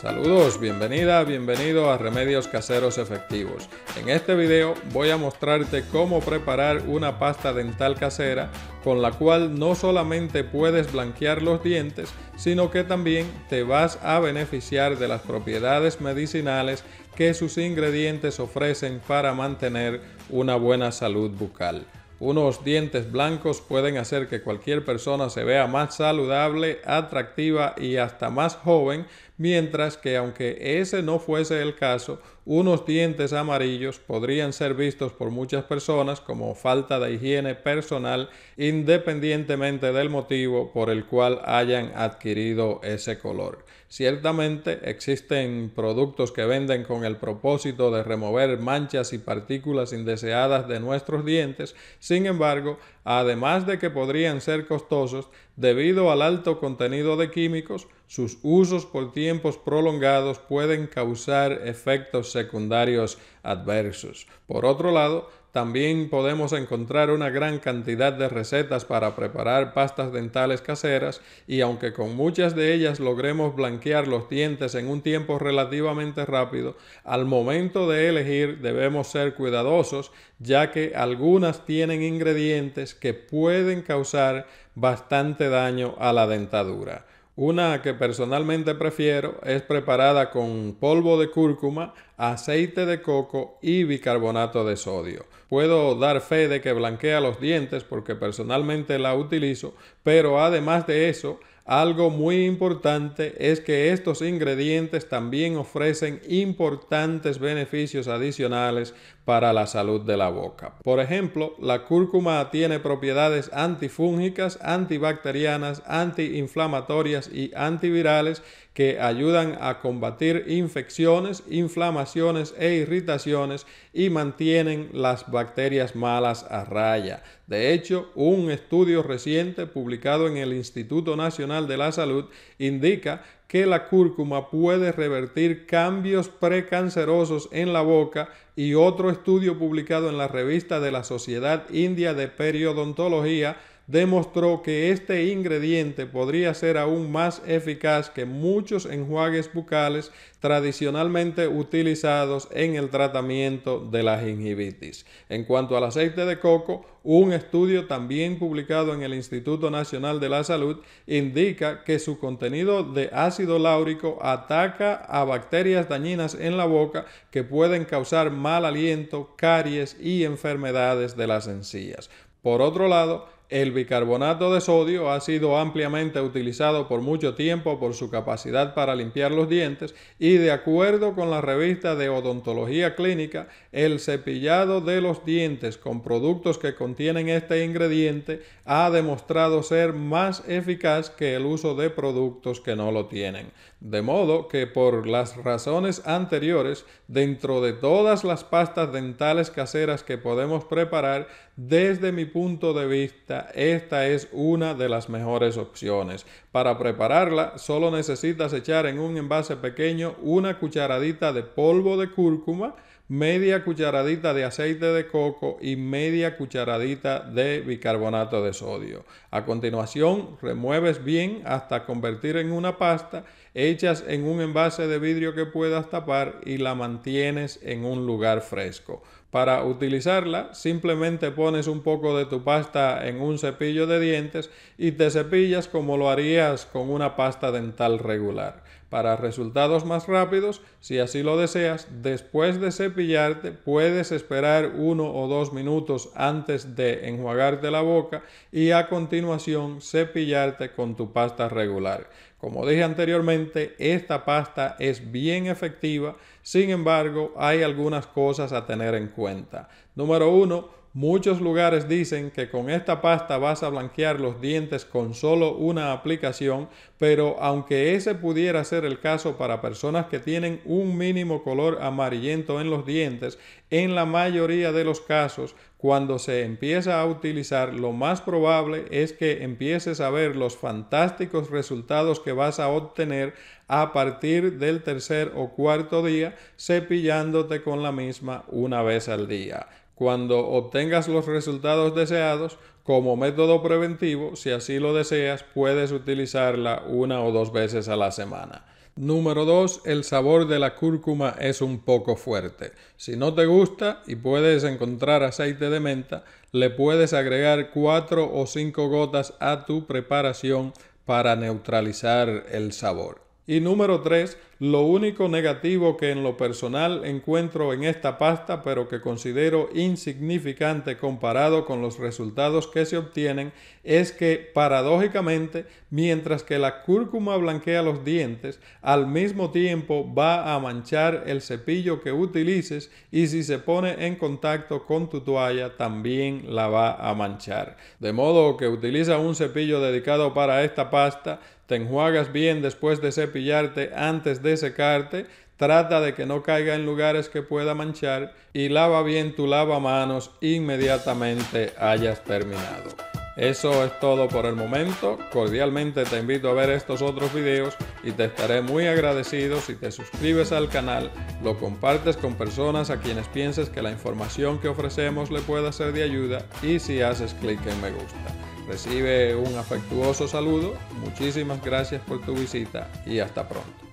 Saludos, bienvenida, bienvenido a Remedios Caseros Efectivos. En este video voy a mostrarte cómo preparar una pasta dental casera con la cual no solamente puedes blanquear los dientes, sino que también te vas a beneficiar de las propiedades medicinales que sus ingredientes ofrecen para mantener una buena salud bucal. Unos dientes blancos pueden hacer que cualquier persona se vea más saludable, atractiva y hasta más joven, mientras que aunque ese no fuese el caso, unos dientes amarillos podrían ser vistos por muchas personas como falta de higiene personal independientemente del motivo por el cual hayan adquirido ese color. Ciertamente existen productos que venden con el propósito de remover manchas y partículas indeseadas de nuestros dientes, sin embargo, además de que podrían ser costosos, Debido al alto contenido de químicos, sus usos por tiempos prolongados pueden causar efectos secundarios adversos. Por otro lado, también podemos encontrar una gran cantidad de recetas para preparar pastas dentales caseras y aunque con muchas de ellas logremos blanquear los dientes en un tiempo relativamente rápido, al momento de elegir debemos ser cuidadosos ya que algunas tienen ingredientes que pueden causar bastante daño a la dentadura. Una que personalmente prefiero es preparada con polvo de cúrcuma, aceite de coco y bicarbonato de sodio. Puedo dar fe de que blanquea los dientes porque personalmente la utilizo, pero además de eso, algo muy importante es que estos ingredientes también ofrecen importantes beneficios adicionales para la salud de la boca. Por ejemplo, la cúrcuma tiene propiedades antifúngicas, antibacterianas, antiinflamatorias y antivirales que ayudan a combatir infecciones, inflamaciones e irritaciones y mantienen las bacterias malas a raya. De hecho, un estudio reciente publicado en el Instituto Nacional de la Salud indica que la cúrcuma puede revertir cambios precancerosos en la boca y otro estudio publicado en la revista de la Sociedad India de Periodontología demostró que este ingrediente podría ser aún más eficaz que muchos enjuagues bucales tradicionalmente utilizados en el tratamiento de la gingivitis. En cuanto al aceite de coco, un estudio también publicado en el Instituto Nacional de la Salud indica que su contenido de ácido láurico ataca a bacterias dañinas en la boca que pueden causar mal aliento, caries y enfermedades de las encías. Por otro lado, el bicarbonato de sodio ha sido ampliamente utilizado por mucho tiempo por su capacidad para limpiar los dientes y de acuerdo con la revista de odontología clínica, el cepillado de los dientes con productos que contienen este ingrediente ha demostrado ser más eficaz que el uso de productos que no lo tienen. De modo que por las razones anteriores, dentro de todas las pastas dentales caseras que podemos preparar, desde mi punto de vista, esta es una de las mejores opciones. Para prepararla, solo necesitas echar en un envase pequeño una cucharadita de polvo de cúrcuma, media cucharadita de aceite de coco y media cucharadita de bicarbonato de sodio. A continuación, remueves bien hasta convertir en una pasta, echas en un envase de vidrio que puedas tapar y la mantienes en un lugar fresco. Para utilizarla, simplemente pones un poco de tu pasta en un cepillo de dientes y te cepillas como lo harías con una pasta dental regular. Para resultados más rápidos, si así lo deseas, después de cepillarte puedes esperar uno o dos minutos antes de enjuagarte la boca y a continuación cepillarte con tu pasta regular. Como dije anteriormente, esta pasta es bien efectiva, sin embargo hay algunas cosas a tener en cuenta. Número uno, Muchos lugares dicen que con esta pasta vas a blanquear los dientes con solo una aplicación, pero aunque ese pudiera ser el caso para personas que tienen un mínimo color amarillento en los dientes, en la mayoría de los casos, cuando se empieza a utilizar, lo más probable es que empieces a ver los fantásticos resultados que vas a obtener a partir del tercer o cuarto día cepillándote con la misma una vez al día cuando obtengas los resultados deseados, como método preventivo, si así lo deseas, puedes utilizarla una o dos veces a la semana. Número 2. El sabor de la cúrcuma es un poco fuerte. Si no te gusta y puedes encontrar aceite de menta, le puedes agregar 4 o 5 gotas a tu preparación para neutralizar el sabor. Y número 3, lo único negativo que en lo personal encuentro en esta pasta, pero que considero insignificante comparado con los resultados que se obtienen, es que paradójicamente, mientras que la cúrcuma blanquea los dientes, al mismo tiempo va a manchar el cepillo que utilices y si se pone en contacto con tu toalla también la va a manchar. De modo que utiliza un cepillo dedicado para esta pasta, te enjuagas bien después de cepillarte, antes de secarte, trata de que no caiga en lugares que pueda manchar y lava bien tu lavamanos inmediatamente hayas terminado. Eso es todo por el momento. Cordialmente te invito a ver estos otros videos y te estaré muy agradecido si te suscribes al canal, lo compartes con personas a quienes pienses que la información que ofrecemos le pueda ser de ayuda y si haces clic en me gusta. Recibe un afectuoso saludo, muchísimas gracias por tu visita y hasta pronto.